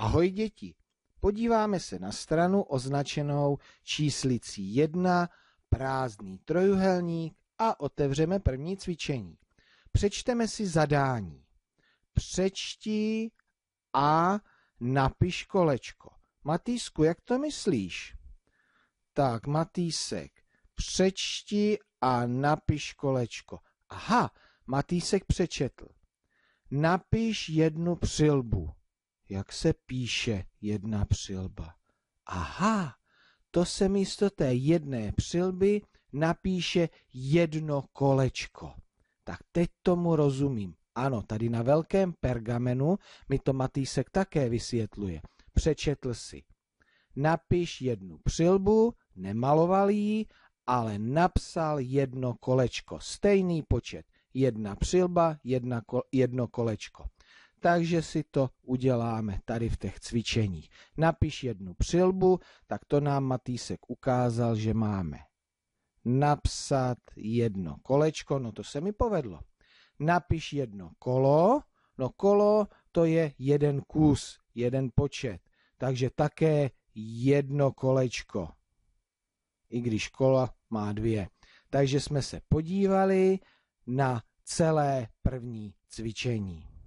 Ahoj děti, podíváme se na stranu označenou číslicí 1, prázdný trojuhelník a otevřeme první cvičení. Přečteme si zadání. Přečti a napiš kolečko. Matýsku, jak to myslíš? Tak, Matýsek, přečti a napiš kolečko. Aha, Matýsek přečetl. Napiš jednu přilbu jak se píše jedna přilba. Aha, to se místo té jedné přilby napíše jedno kolečko. Tak teď tomu rozumím. Ano, tady na velkém pergamenu mi to Matýsek také vysvětluje. Přečetl si. Napiš jednu přilbu, nemaloval ji, ale napsal jedno kolečko. Stejný počet. Jedna přilba, jedna ko, jedno kolečko takže si to uděláme tady v těch cvičeních. Napiš jednu přilbu, tak to nám Matýsek ukázal, že máme napsat jedno kolečko, no to se mi povedlo. Napiš jedno kolo, no kolo to je jeden kus, jeden počet, takže také jedno kolečko, i když kola má dvě. Takže jsme se podívali na celé první cvičení.